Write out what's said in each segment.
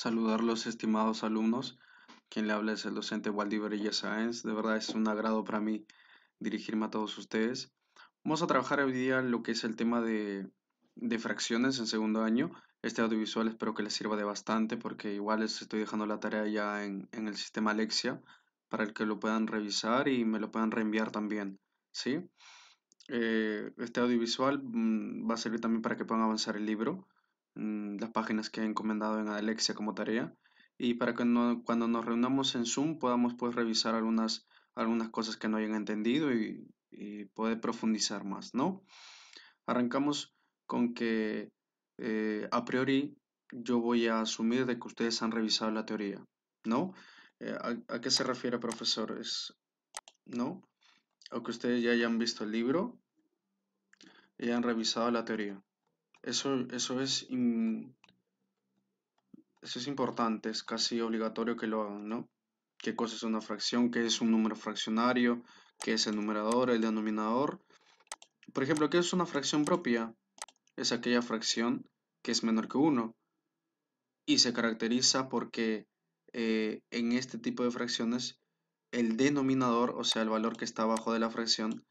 Saludar los estimados alumnos. Quien le habla es el docente Waldiver Sáenz. De verdad es un agrado para mí dirigirme a todos ustedes. Vamos a trabajar hoy día lo que es el tema de, fracciones en segundo año. Este audiovisual espero que les sirva de bastante porque igual les estoy dejando la tarea ya en, el sistema Alexia para el que lo puedan revisar y me lo puedan reenviar también. ¿sí? Eh, este audiovisual mm, va a servir también para que puedan avanzar el libro. Mm, las páginas que he encomendado en Alexia como tarea y para que cuando nos reunamos en Zoom podamos pues revisar algunas, algunas cosas que no hayan entendido y, poder profundizar más, ¿no? Arrancamos con que eh, a priori yo voy a asumir de que ustedes han revisado la teoría, ¿no? Eh, ¿a, qué se refiere, profesores? ¿No? O que ustedes ya hayan visto el libro y han revisado la teoría. Eso, es, eso es importante, es casi obligatorio que lo hagan, ¿no? ¿Qué cosa es una fracción? ¿Qué es un número fraccionario? ¿Qué es el numerador, el denominador? Por ejemplo, ¿qué es una fracción propia? Es aquella fracción que es menor que 1 y se caracteriza porque eh, en este tipo de fracciones el denominador, o sea, el valor que está abajo de la fracción,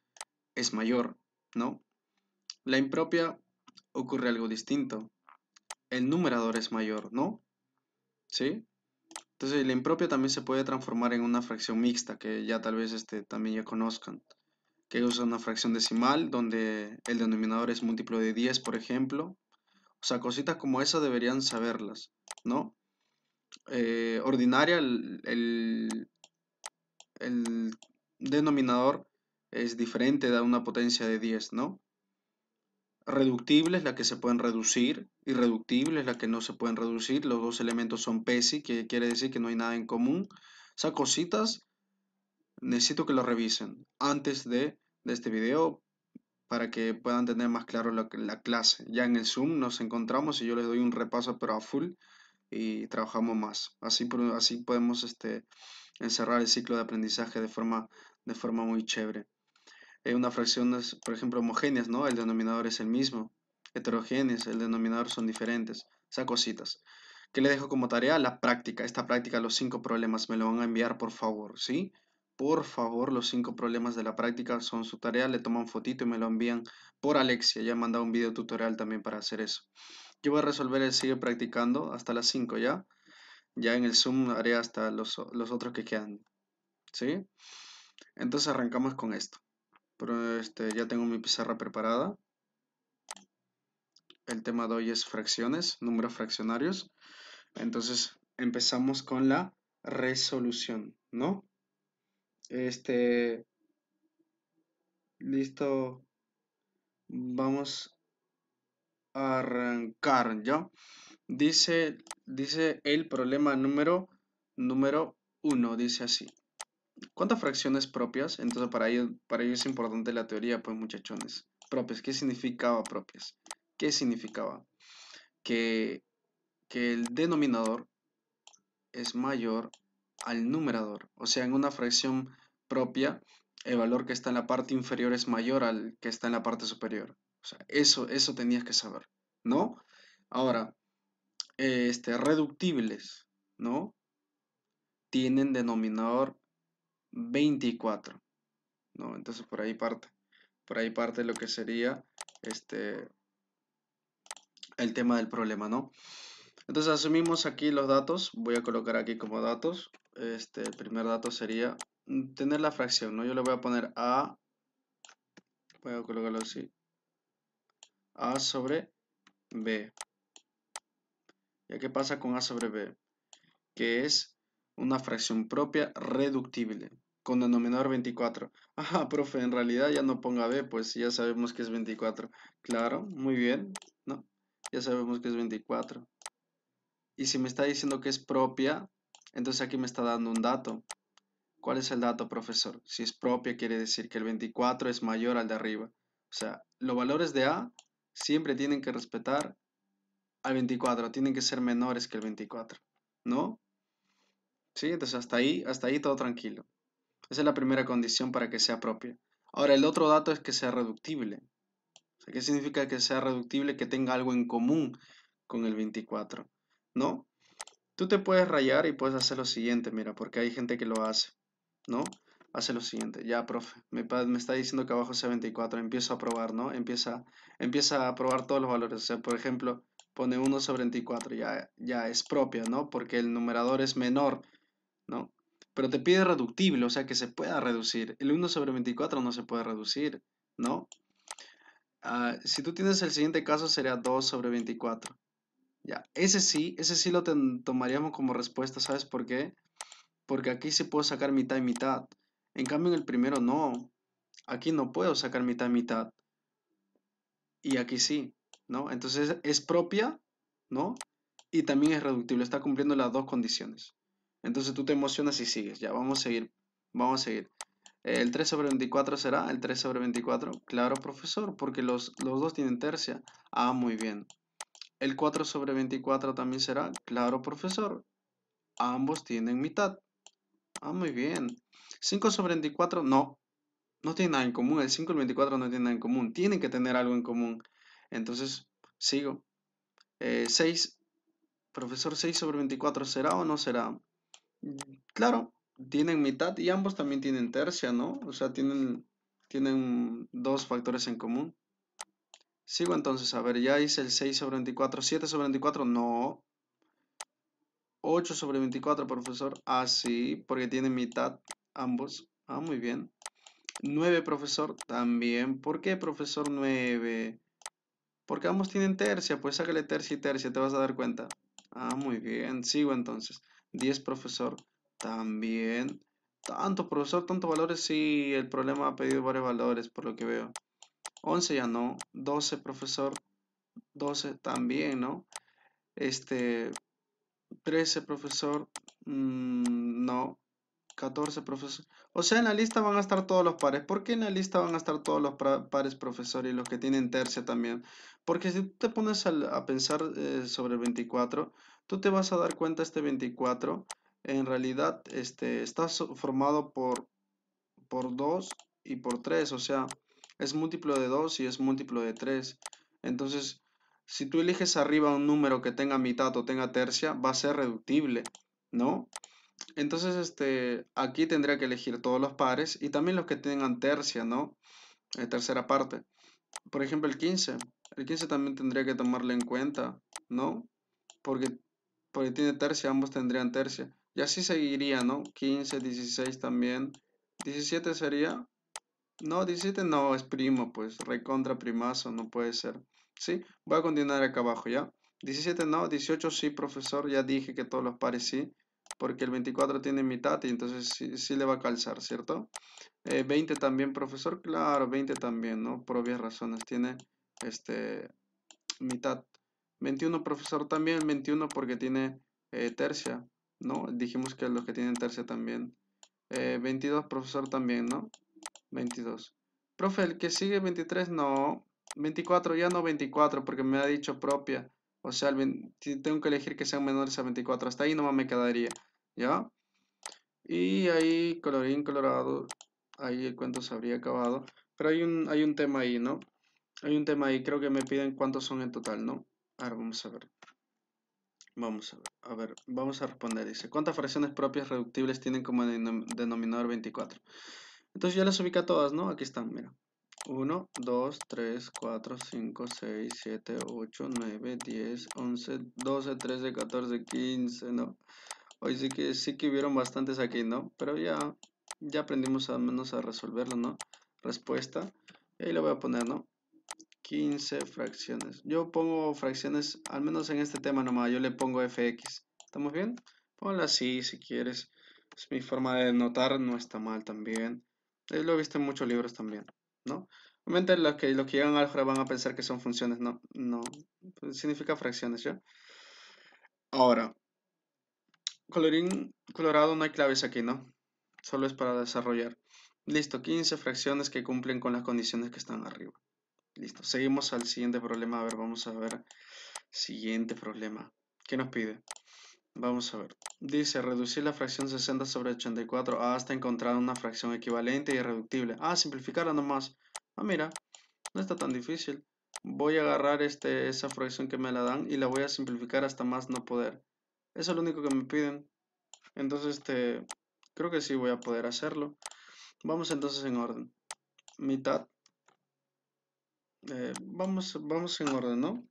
es mayor, ¿no? La impropia ocurre algo distinto. El numerador es mayor, ¿no? ¿Sí? Entonces el impropio también se puede transformar en una fracción mixta, que ya tal vez este, también ya conozcan, que usa una fracción decimal, donde el denominador es múltiplo de 10, por ejemplo. O sea, cositas como esa deberían saberlas, ¿no? Eh, ordinaria, el, denominador es diferente, da una potencia de 10, ¿no? reductibles, la que se pueden reducir, es la que no se pueden reducir. Los dos elementos son PESI, que quiere decir que no hay nada en común. O sea, cositas, necesito que lo revisen antes de, este video para que puedan tener más claro la, clase. Ya en el Zoom nos encontramos y yo les doy un repaso pero a full y trabajamos más. Así, así podemos este, encerrar el ciclo de aprendizaje de forma, de forma muy chévere. Eh, una fracción es, por ejemplo, homogéneas, ¿no? El denominador es el mismo. Heterogéneas, el denominador son diferentes. O sea, cositas. ¿Qué le dejo como tarea? La práctica. Esta práctica, los cinco problemas, me lo van a enviar, por favor, ¿sí? Por favor, los cinco problemas de la práctica son su tarea. Le toman fotito y me lo envían por Alexia. Ya he mandado un video tutorial también para hacer eso. Yo voy a resolver el sigue practicando hasta las 5 ya. Ya en el Zoom haré hasta los otros que quedan. ¿Sí? Entonces arrancamos con esto este, ya tengo mi pizarra preparada. El tema de hoy es fracciones, números fraccionarios. Entonces empezamos con la resolución, ¿no? Este, listo, vamos a arrancar, ¿ya? Dice, dice el problema número, número uno, dice así. ¿Cuántas fracciones propias? Entonces para ello, para es importante la teoría, pues muchachones. Propias, ¿qué significaba propias? ¿Qué significaba? Que, el denominador es mayor al numerador. O sea, en una fracción propia, el valor que está en la parte inferior es mayor al que está en la parte superior. O sea, eso, eso tenías que saber, ¿no? Ahora, este, reductibles, ¿no? Tienen denominador 24. ¿no? Entonces por ahí parte. Por ahí parte lo que sería este, el tema del problema, ¿no? Entonces asumimos aquí los datos. Voy a colocar aquí como datos. Este, el primer dato sería mm, tener la fracción, ¿no? Yo le voy a poner A. Voy a colocarlo así. A sobre B. ¿Ya qué pasa con A sobre B? Que es una fracción propia reductible con denominador 24. Ajá, profe, en realidad ya no ponga B, pues ya sabemos que es 24. Claro, muy bien, ¿no? Ya sabemos que es 24. Y si me está diciendo que es propia, entonces aquí me está dando un dato. ¿Cuál es el dato, profesor? Si es propia, quiere decir que el 24 es mayor al de arriba. O sea, los valores de A siempre tienen que respetar al 24, tienen que ser menores que el 24, ¿no? Sí, entonces hasta ahí, hasta ahí todo tranquilo. Esa es la primera condición para que sea propia. Ahora, el otro dato es que sea reductible. O sea, ¿Qué significa que sea reductible? Que tenga algo en común con el 24, ¿no? Tú te puedes rayar y puedes hacer lo siguiente, mira, porque hay gente que lo hace, ¿no? Hace lo siguiente, ya, profe, me, está diciendo que abajo sea 24, empiezo a probar, ¿no? Empieza, empieza a probar todos los valores, o sea, por ejemplo, pone 1 sobre 24, ya, ya es propia, ¿no? Porque el numerador es menor, ¿no? pero te pide reductible, o sea que se pueda reducir. El 1 sobre 24 no se puede reducir, ¿no? Ah, si tú tienes el siguiente caso sería 2 sobre 24. Ya, ese sí, ese sí lo tomaríamos como respuesta, ¿sabes por qué? Porque aquí se puedo sacar mitad y mitad. En cambio en el primero no. Aquí no puedo sacar mitad y mitad. Y aquí sí, ¿no? Entonces es propia, ¿no? Y también es reductible, está cumpliendo las dos condiciones. Entonces tú te emocionas y sigues. Ya, vamos a seguir. Vamos a seguir. El 3 sobre 24 será el 3 sobre 24. Claro, profesor, porque los, los dos tienen tercia. Ah, muy bien. El 4 sobre 24 también será. Claro, profesor. Ambos tienen mitad. Ah, muy bien. 5 sobre 24, no. No tiene nada en común. El 5 y el 24 no tienen nada en común. Tienen que tener algo en común. Entonces, sigo. 6. Eh, profesor, 6 sobre 24 será o no será. Mm. Claro, tienen mitad y ambos también tienen tercia, ¿no? O sea, tienen, tienen dos factores en común. Sigo entonces, a ver, ya hice el 6 sobre 24. 7 sobre 24, no. 8 sobre 24, profesor. Ah, sí, porque tienen mitad ambos. Ah, muy bien. 9, profesor, también. ¿Por qué, profesor, 9? Porque ambos tienen tercia, pues sácale tercia y tercia, te vas a dar cuenta. Ah, muy bien, sigo entonces. 10 profesor. También. Tanto profesor, tanto valores. si el problema ha pedido varios valores por lo que veo. 11 ya no. 12 profesor. 12 también, ¿no? Este. 13 profesor. Mm, no. 14 profesor. O sea, en la lista van a estar todos los pares. ¿Por qué en la lista van a estar todos los pares profesor y los que tienen tercia también? Porque si tú te pones a, pensar eh, sobre sobre 24, tú te vas a dar cuenta este 24, en realidad este, está formado por, por 2 y por 3, o sea, es múltiplo de 2 y es múltiplo de 3. Entonces, si tú eliges arriba un número que tenga mitad o tenga tercia, va a ser reductible, ¿no? Entonces, este, aquí tendría que elegir todos los pares y también los que tengan tercia, ¿no? Eh, tercera parte. Por ejemplo, el 15. El 15 también tendría que tomarle en cuenta, ¿no? Porque porque tiene tercia, ambos tendrían tercia. Y así seguiría, ¿no? 15, 16 también. 17 sería... No, 17 no, es primo, pues recontra primazo, no puede ser. ¿Sí? Voy a continuar acá abajo, ¿ya? 17 no, 18 sí, profesor, ya dije que todos los pares sí, porque el 24 tiene mitad y entonces sí, le va a calzar, ¿cierto? 20 eh, también, profesor, claro, 20 también, ¿no? Por obvias razones, tiene este mitad. 21 profesor también, 21 porque tiene eh, tercia, ¿no? Dijimos que los que tienen tercia también. 22 eh, profesor también, ¿no? 22. Profe, el que sigue 23, no. 24, ya no 24 porque me ha dicho propia. O sea, tengo que elegir que sean menores a 24. Hasta ahí nomás me quedaría, ¿ya? Y ahí, colorín colorado, ahí el cuento se habría acabado. Pero hay un, hay un tema ahí, ¿no? Hay un tema ahí, creo que me piden cuántos son en total, ¿no? Ahora vamos a ver. Vamos a ver, a ver, vamos a responder. Dice, ¿cuántas fracciones propias reductibles tienen como denominador 24? Entonces ya las ubica todas, ¿no? Aquí están, mira. 1, 2, 3, 4, 5, 6, 7, 8, 9, 10, 11, 12, 13, 14, 15, ¿no? Hoy sí que, sí que hubieron bastantes aquí, ¿no? Pero ya, ya aprendimos al menos a resolverlo, ¿no? Respuesta. Y ahí lo voy a poner, ¿no? 15 fracciones. Yo pongo fracciones, al menos en este tema nomás, yo le pongo fx. ¿Estamos bien? Ponla así si quieres. Es mi forma de notar, no está mal también. Eh, lo he visto en muchos libros también, ¿no? Obviamente los que, llegan al álgebra van a pensar que son funciones, no, no, pues, significa fracciones, ¿ya? Ahora, colorín colorado no hay claves aquí, ¿no? Solo es para desarrollar. Listo, 15 fracciones que cumplen con las condiciones que están arriba. Listo, seguimos al siguiente problema. A ver, vamos a ver. Siguiente problema. ¿Qué nos pide? Vamos a ver. Dice, reducir la fracción 60 sobre 84 hasta encontrar una fracción equivalente y irreductible. Ah, simplificarla nomás. Ah, mira, no está tan difícil. Voy a agarrar este, esa fracción que me la dan y la voy a simplificar hasta más no poder. Eso es lo único que me piden. Entonces, este, creo que sí voy a poder hacerlo. Vamos entonces en orden. Mitad eh, vamos, vamos en orden, ¿no?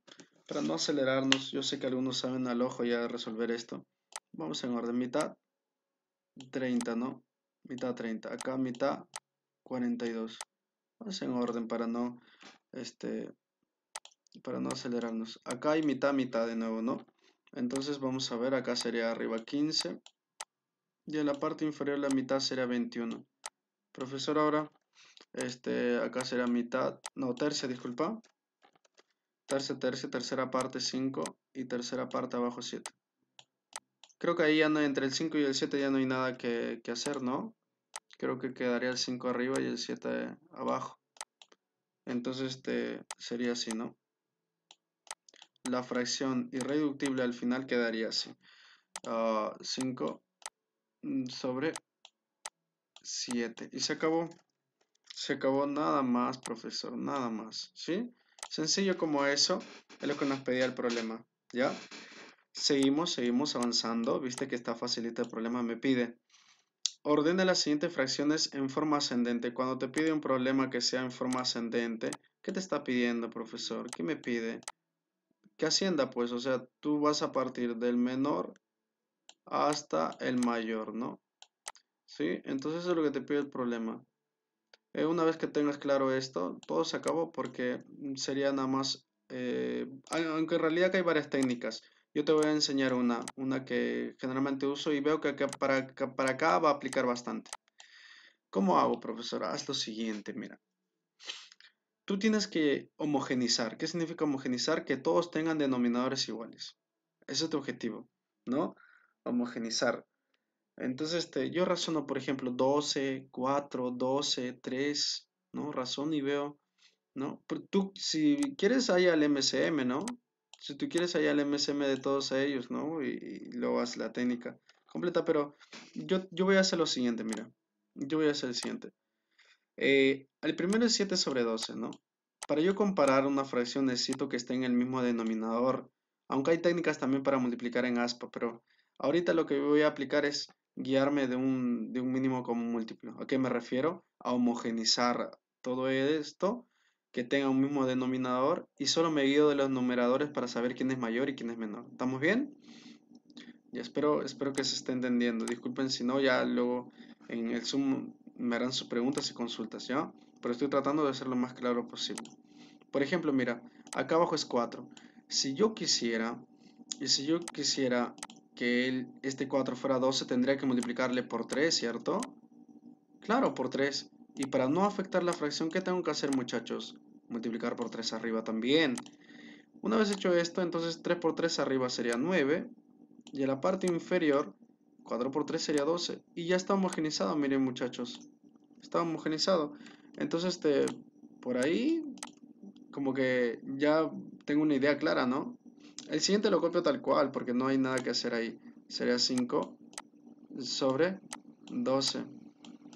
Para no acelerarnos, yo sé que algunos saben al ojo ya resolver esto. Vamos en orden, mitad 30, ¿no? Mitad 30, acá mitad 42. Vamos en orden para no, este, para no acelerarnos. Acá hay mitad, mitad de nuevo, ¿no? Entonces vamos a ver, acá sería arriba 15 y en la parte inferior la mitad sería 21. Profesor, ahora este, acá será mitad, no, tercia, disculpa. Tercia, tercia, tercera parte 5 y tercera parte abajo 7. Creo que ahí ya no, entre el 5 y el 7 ya no hay nada que, hacer, ¿no? Creo que quedaría el 5 arriba y el 7 abajo. Entonces este sería así, ¿no? La fracción irreductible al final quedaría así. 5 ah, sobre 7. Y se acabó. Se acabó nada más, profesor, nada más, ¿sí? Sencillo como eso es lo que nos pedía el problema, ¿ya? Seguimos, seguimos avanzando. Viste que está facilita el problema, me pide. ordene las siguientes fracciones en forma ascendente. Cuando te pide un problema que sea en forma ascendente, ¿qué te está pidiendo, profesor? ¿Qué me pide? ¿Qué hacienda, pues? O sea, tú vas a partir del menor hasta el mayor, ¿no? ¿Sí? Entonces es lo que te pide el problema. Eh, una vez que tengas claro esto, todo se acabó porque sería nada más, eh, aunque en realidad hay varias técnicas. Yo te voy a enseñar una, una que generalmente uso y veo que, para, para acá va a aplicar bastante. ¿Cómo hago, profesora? Haz lo siguiente, mira. Tú tienes que homogenizar. ¿Qué significa homogenizar? Que todos tengan denominadores iguales. Ese es tu objetivo, ¿no? Homogenizar. Entonces, este, yo razono, por ejemplo, 12, 4, 12, 3, ¿no? Razón y veo, ¿no? tú, si quieres, hay al MCM, ¿no? Si tú quieres, hay el MCM de todos ellos, ¿no? Y, luego haz la técnica completa, pero yo, yo voy a hacer lo siguiente, mira. Yo voy a hacer el siguiente. Eh, el primero es 7 sobre 12, ¿no? Para yo comparar una fracción necesito que esté en el mismo denominador, aunque hay técnicas también para multiplicar en aspa, pero ahorita lo que voy a aplicar es guiarme de un, de un mínimo común múltiplo. ¿A qué me refiero? A homogenizar todo esto que tenga un mismo denominador y solo me guío de los numeradores para saber quién es mayor y quién es menor. ¿Estamos bien? Ya espero, espero que se esté entendiendo. Disculpen si no, ya luego en el Zoom me harán sus preguntas y consultas, ¿ya? Pero estoy tratando de ser lo más claro posible. Por ejemplo, mira, acá abajo es 4. Si yo quisiera, y si yo quisiera que el, este 4 fuera 12 tendría que multiplicarle por 3, ¿cierto? Claro, por 3. Y para no afectar la fracción, ¿qué tengo que hacer, muchachos? Multiplicar por 3 arriba también. Una vez hecho esto, entonces 3 por 3 arriba sería 9. Y en la parte inferior, 4 por 3 sería 12. Y ya está homogenizado, miren muchachos. Está homogenizado. Entonces, este, por ahí, como que ya tengo una idea clara, ¿no? El siguiente lo copio tal cual porque no hay nada que hacer ahí. Sería 5 sobre 12,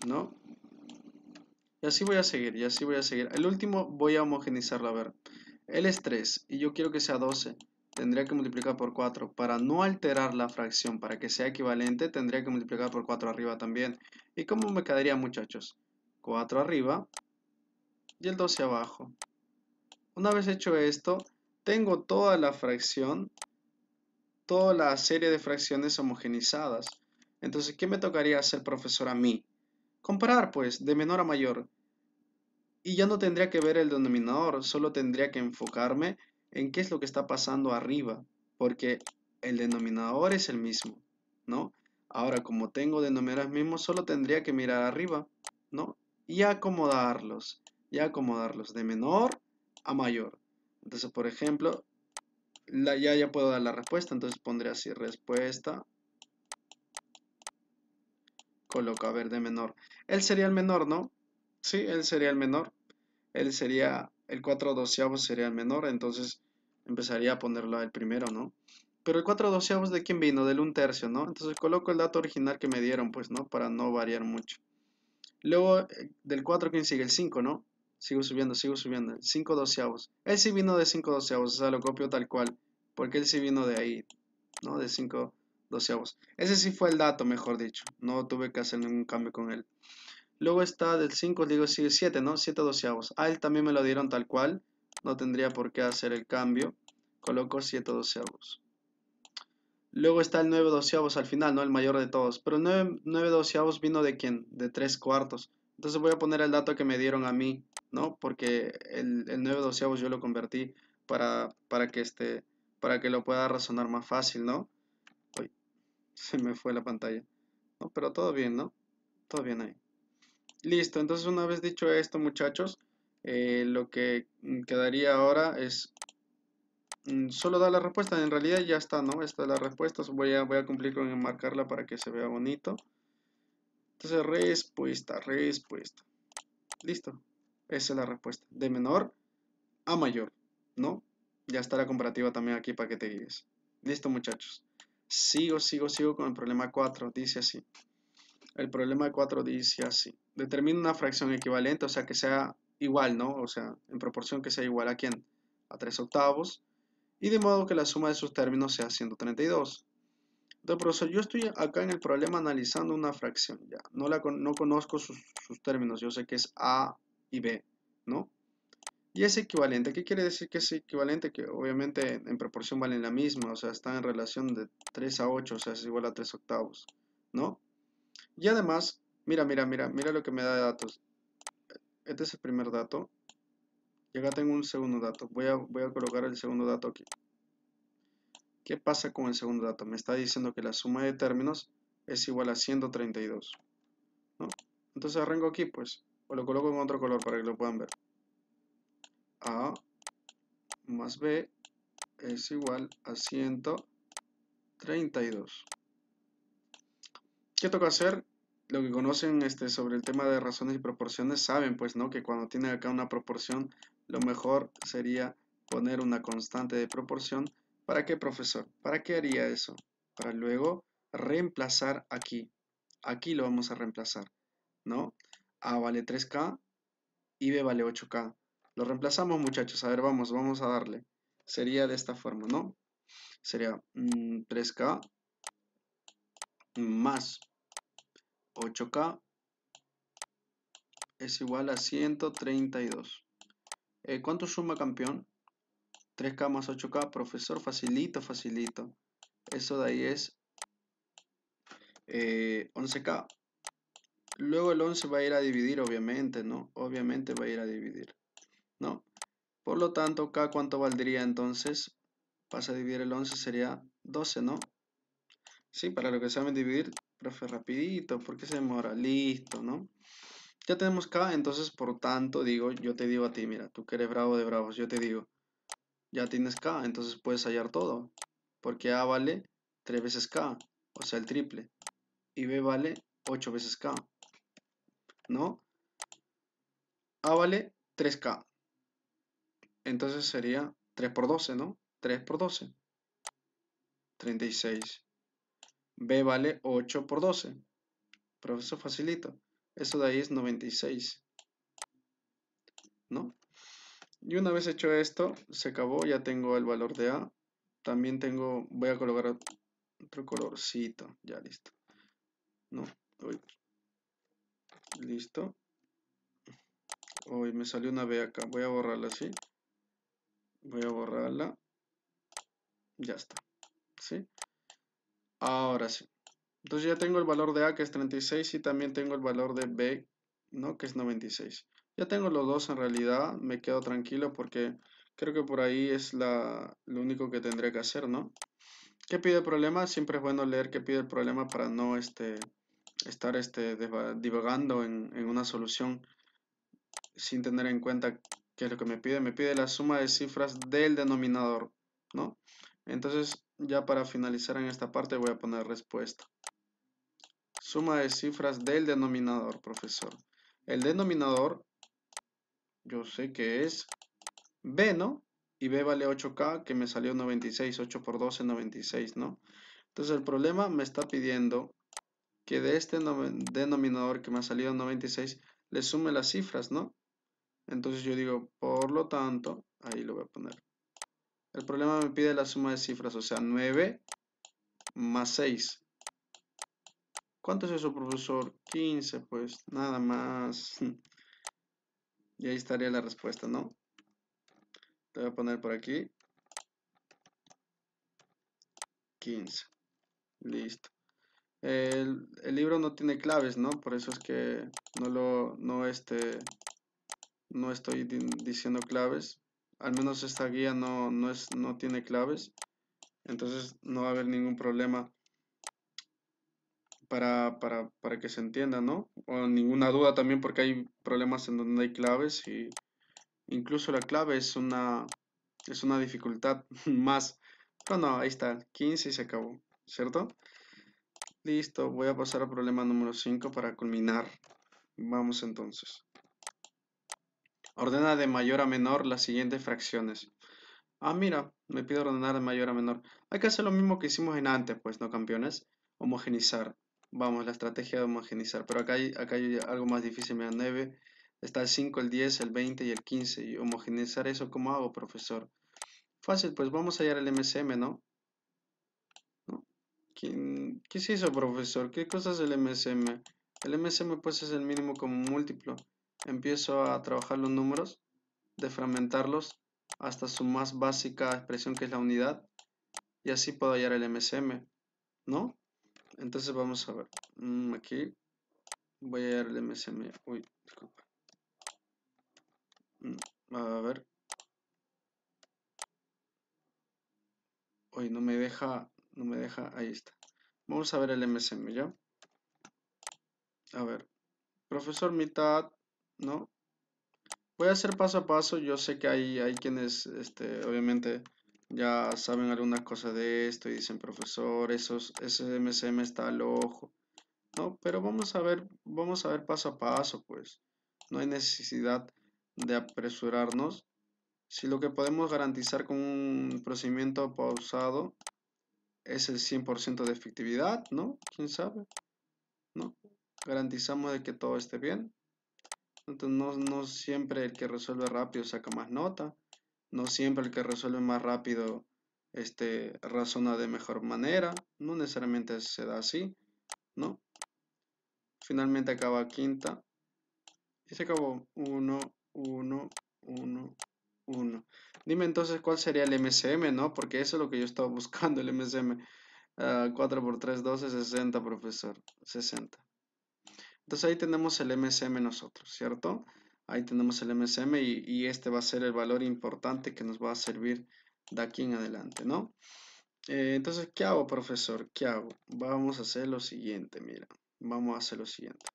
¿no? Y así voy a seguir, y así voy a seguir. El último voy a homogenizarlo, a ver. Él es 3 y yo quiero que sea 12. Tendría que multiplicar por 4. Para no alterar la fracción, para que sea equivalente, tendría que multiplicar por 4 arriba también. ¿Y cómo me quedaría, muchachos? 4 arriba y el 12 abajo. Una vez hecho esto, tengo toda la fracción, toda la serie de fracciones homogenizadas. Entonces, ¿qué me tocaría hacer, profesor, a mí? Comparar, pues, de menor a mayor. Y ya no tendría que ver el denominador, solo tendría que enfocarme en qué es lo que está pasando arriba, porque el denominador es el mismo, ¿no? Ahora, como tengo denominadores mismos, solo tendría que mirar arriba, ¿no? Y acomodarlos, y acomodarlos de menor a mayor. Entonces, por ejemplo, ya, ya puedo dar la respuesta, entonces pondré así respuesta coloca verde menor. Él sería el menor, ¿no? Sí, él sería el menor. Él sería, el 4 doceavos sería el menor, entonces empezaría a ponerlo el primero, ¿no? Pero el 4 doceavos de quién vino, del 1 tercio, ¿no? Entonces coloco el dato original que me dieron, pues, ¿no? Para no variar mucho. Luego, eh, del 4, ¿quién sigue? El 5, ¿no? Sigo subiendo, sigo subiendo. 5 doceavos. Él sí vino de 5 doceavos, o sea, lo copio tal cual. Porque él sí vino de ahí, ¿no? De 5 doceavos. Ese sí fue el dato, mejor dicho. No tuve que hacer ningún cambio con él. Luego está del 5, digo, sigue 7, ¿no? 7 doceavos. A él también me lo dieron tal cual. No tendría por qué hacer el cambio. Coloco 7 doceavos. Luego está el 9 doceavos al final, ¿no? El mayor de todos. Pero el 9 doceavos vino de quién? De 3 cuartos. Entonces voy a poner el dato que me dieron a mí, ¿no? Porque el, el 9 doceavos yo lo convertí para, para, que este, para que lo pueda razonar más fácil, ¿no? Uy, se me fue la pantalla. No, pero todo bien, ¿no? Todo bien ahí. Listo, entonces una vez dicho esto, muchachos, eh, lo que mm, quedaría ahora es mm, solo dar la respuesta. En realidad ya está, ¿no? Esta es la respuesta. Voy a, voy a cumplir con enmarcarla para que se vea bonito. Entonces, respuesta, respuesta. Listo. Esa es la respuesta. De menor a mayor, ¿no? Ya está la comparativa también aquí para que te guíes. Listo, muchachos. Sigo, sigo, sigo con el problema 4. Dice así. El problema 4 dice así. Determina una fracción equivalente, o sea, que sea igual, ¿no? O sea, en proporción que sea igual a quién? A 3 octavos. Y de modo que la suma de sus términos sea 132. Entonces, profesor, yo estoy acá en el problema analizando una fracción, ya. No, la, conozco sus, términos, yo sé que es A y B, ¿no? Y es equivalente. ¿Qué quiere decir que es equivalente? Que obviamente en proporción valen la misma, o sea, están en relación de 3 a 8, o sea, es igual a 3 octavos, ¿no? Y además, mira, mira, mira, mira lo que me da de datos. Este es el primer dato. Y acá tengo un segundo dato. voy a colocar el segundo dato aquí. ¿Qué pasa con el segundo dato? Me está diciendo que la suma de términos es igual a 132. Entonces arranco aquí, pues. O lo coloco en otro color para que lo puedan ver. A más B es igual a 132. ¿Qué toca hacer? Lo que conocen este, sobre el tema de razones y proporciones saben pues no que cuando tienen acá una proporción lo mejor sería poner una constante de proporción ¿Para qué, profesor? ¿Para qué haría eso? Para luego reemplazar aquí. Aquí lo vamos a reemplazar, ¿no? A vale 3K y B vale 8K. Lo reemplazamos, muchachos. A ver, vamos, vamos a darle. Sería de esta forma, ¿no? Sería 3K mm, más 8K es igual a 132. Eh, ¿Cuánto suma campeón? 3K más 8K, profesor, facilito, facilito. Eso de ahí es 11K. Eh, luego el 11 va a ir a dividir, obviamente, ¿no? Obviamente va a ir a dividir, ¿no? Por lo tanto, K cuánto valdría entonces? Pasa a dividir el 11, sería 12, ¿no? Sí, para lo que saben dividir, profe, rapidito, porque se demora? Listo, ¿no? Ya tenemos K, entonces, por tanto, digo, yo te digo a ti, mira, tú que eres bravo de bravos, yo te digo, ya tienes k, entonces puedes hallar todo, porque a vale 3 veces k, o sea el triple, y b vale 8 veces k, ¿no? a vale 3k, entonces sería 3 por 12, ¿no? 3 por 12, 36. b vale 8 por 12, Profesor facilito, eso de ahí es 96, ¿no? Y una vez hecho esto, se acabó, ya tengo el valor de A. También tengo, voy a colocar otro colorcito, ya listo. No, uy. Listo. Uy, me salió una B acá, voy a borrarla así. Voy a borrarla. Ya está, ¿sí? Ahora sí. Entonces ya tengo el valor de A que es 36 y también tengo el valor de B, ¿no? Que es 96. Ya tengo los dos en realidad, me quedo tranquilo porque creo que por ahí es la, lo único que tendré que hacer, ¿no? ¿Qué pide el problema? Siempre es bueno leer qué pide el problema para no este, estar este, divagando en, en una solución sin tener en cuenta qué es lo que me pide. Me pide la suma de cifras del denominador, ¿no? Entonces, ya para finalizar en esta parte voy a poner respuesta. Suma de cifras del denominador, profesor. El denominador yo sé que es B, ¿no? Y B vale 8K, que me salió 96, 8 por 12, 96, ¿no? Entonces el problema me está pidiendo que de este denominador que me ha salido 96, le sume las cifras, ¿no? Entonces yo digo, por lo tanto, ahí lo voy a poner. El problema me pide la suma de cifras, o sea, 9 más 6. ¿Cuánto es eso, profesor? 15, pues, nada más. Y ahí estaría la respuesta, ¿no? Te voy a poner por aquí. 15. Listo. El, libro no tiene claves, ¿no? Por eso es que no lo, no este, no estoy diciendo claves. Al menos esta guía no, no, es, no tiene claves. Entonces no va a haber ningún problema para, que se entienda, ¿no? O ninguna duda también porque hay problemas en donde hay claves y incluso la clave es una, es una dificultad más. Pero ahí está, 15 y se acabó, ¿cierto? Listo, voy a pasar al problema número 5 para culminar. Vamos entonces. Ordena de mayor a menor las siguientes fracciones. Ah, mira, me pide ordenar de mayor a menor. Hay que hacer lo mismo que hicimos en antes, pues, ¿no, campeones? Homogenizar. Vamos, la estrategia de homogenizar. Pero acá hay, acá algo más difícil, me da 9. Está el 5, el 10, el 20 y el 15. Y homogenizar eso, ¿cómo hago, profesor? Fácil, pues vamos a hallar el MCM, ¿no? ¿Qué se hizo, profesor? ¿Qué cosa es el MSM? El MSM, pues, es el mínimo como múltiplo. Empiezo a trabajar los números, de fragmentarlos hasta su más básica expresión, que es la unidad. Y así puedo hallar el MSM, ¿no? entonces vamos a ver mm, aquí voy a el msm uy disculpa mm, a ver uy no me deja no me deja ahí está vamos a ver el msm ya a ver profesor mitad no voy a hacer paso a paso yo sé que hay, hay quienes este obviamente ya saben algunas cosas de esto y dicen, profesor, esos, ese MCM está al ojo. No, pero vamos a ver, vamos a ver paso a paso, pues. No hay necesidad de apresurarnos. Si lo que podemos garantizar con un procedimiento pausado es el 100% de efectividad, ¿no? ¿Quién sabe? ¿No? Garantizamos de que todo esté bien. Entonces, no, no siempre el que resuelve rápido saca más nota. No siempre el que resuelve más rápido este, razona de mejor manera. No necesariamente se da así, ¿no? Finalmente acaba quinta. Y se acabó. 1, 1, 1, 1. Dime entonces cuál sería el MCM, ¿no? Porque eso es lo que yo estaba buscando, el MCM. 4 ah, por 3, 12, 60, profesor. 60. Entonces ahí tenemos el MSM nosotros, ¿cierto? Ahí tenemos el MSM y, este va a ser el valor importante que nos va a servir de aquí en adelante, ¿no? Eh, entonces, ¿qué hago, profesor? ¿Qué hago? Vamos a hacer lo siguiente, mira. Vamos a hacer lo siguiente.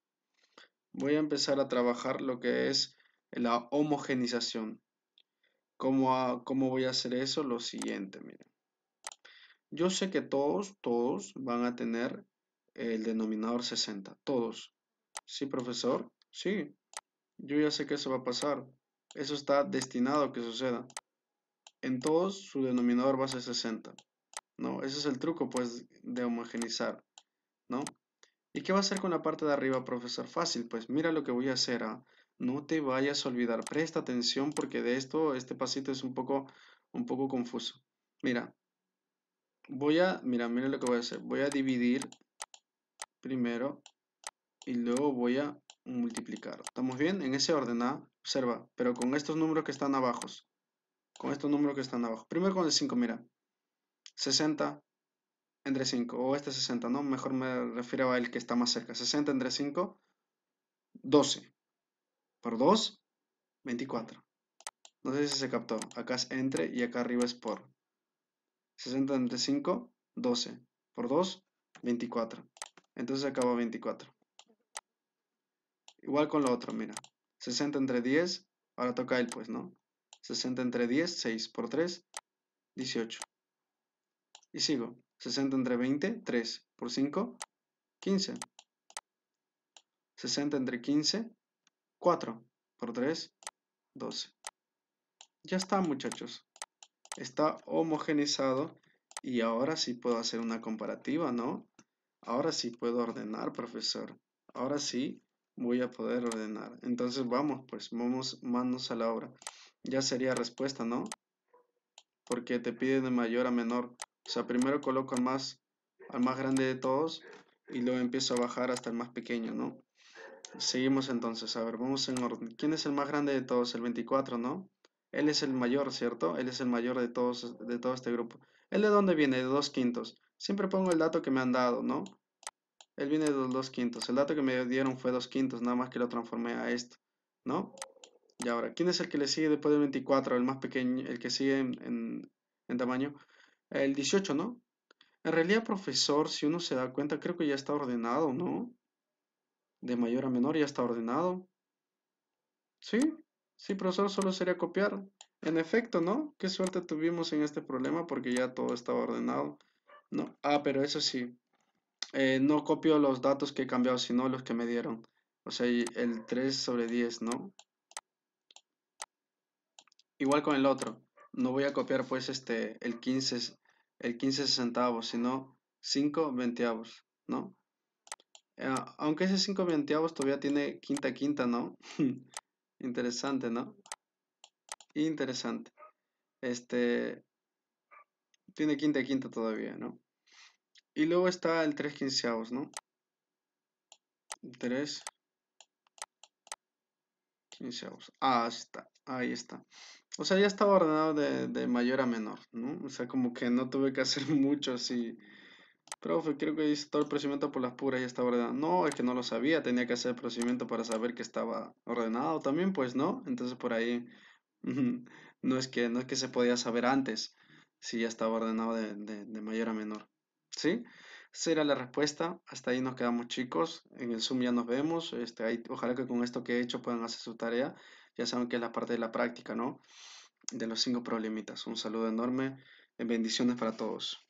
Voy a empezar a trabajar lo que es la homogenización. ¿Cómo, cómo voy a hacer eso? Lo siguiente, mira. Yo sé que todos, todos van a tener el denominador 60. Todos. ¿Sí, profesor? Sí. Yo ya sé que eso va a pasar. Eso está destinado a que suceda. En todos su denominador va a ser 60. ¿No? Ese es el truco, pues, de homogenizar. ¿No? ¿Y qué va a hacer con la parte de arriba, profesor? Fácil, pues mira lo que voy a hacer. ¿ah? No te vayas a olvidar. Presta atención porque de esto, este pasito es un poco, un poco confuso. Mira, voy a, mira, mira lo que voy a hacer. Voy a dividir primero y luego voy a multiplicar. ¿Estamos bien? En ese orden, ¿ah? Observa, pero con estos números que están abajo. Con estos números que están abajo. Primero con el 5, mira. 60 entre 5, o este 60, ¿no? Mejor me refiero a el que está más cerca. 60 entre 5, 12. Por 2, 24. No sé si se captó. Acá es entre y acá arriba es por. 60 entre 5, 12. Por 2, 24. Entonces acaba 24. Igual con la otra mira. 60 entre 10, ahora toca él pues, ¿no? 60 entre 10, 6 por 3, 18. Y sigo. 60 entre 20, 3 por 5, 15. 60 entre 15, 4 por 3, 12. Ya está muchachos. Está homogenizado y ahora sí puedo hacer una comparativa, ¿no? Ahora sí puedo ordenar, profesor. Ahora sí voy a poder ordenar. Entonces vamos, pues vamos manos a la obra. Ya sería respuesta, ¿no? Porque te pide de mayor a menor. O sea, primero coloco al más, al más grande de todos y luego empiezo a bajar hasta el más pequeño, ¿no? Seguimos entonces, a ver, vamos en orden. ¿Quién es el más grande de todos? El 24, ¿no? Él es el mayor, ¿cierto? Él es el mayor de todos, de todo este grupo. ¿Él de dónde viene? De dos quintos. Siempre pongo el dato que me han dado, ¿no? Él viene de los dos quintos. El dato que me dieron fue dos quintos, nada más que lo transformé a esto, ¿no? Y ahora, ¿quién es el que le sigue después del 24? El más pequeño, el que sigue en, tamaño. El 18, ¿no? En realidad, profesor, si uno se da cuenta, creo que ya está ordenado, ¿no? De mayor a menor ya está ordenado. ¿Sí? Sí, profesor, solo sería copiar. En efecto, ¿no? Qué suerte tuvimos en este problema porque ya todo estaba ordenado. No. Ah, pero eso sí, eh, no copio los datos que he cambiado, sino los que me dieron. O sea, el 3 sobre 10, ¿no? Igual con el otro. No voy a copiar pues este el 15 el 15 centavos, sino 5 veinteavos, ¿no? Eh, aunque ese 5 veinteavos todavía tiene quinta quinta, ¿no? Interesante, ¿no? Interesante. Este tiene quinta quinta todavía, ¿no? Y luego está el 3 quinceavos, ¿no? 3 quinceavos. Ah, está. Ahí está. O sea, ya estaba ordenado de, mayor a menor, ¿no? O sea, como que no tuve que hacer mucho así. Profe, creo que hice todo el procedimiento por las puras, ya estaba ordenado. No, es que no lo sabía, tenía que hacer el procedimiento para saber que estaba ordenado también, pues, ¿no? Entonces por ahí no es que, no es que se podía saber antes si ya estaba ordenado de mayor a menor. ¿sí? será la respuesta. Hasta ahí nos quedamos chicos. En el Zoom ya nos vemos. Este, ojalá que con esto que he hecho puedan hacer su tarea. Ya saben que es la parte de la práctica, ¿no? De los cinco problemitas. Un saludo enorme. Bendiciones para todos.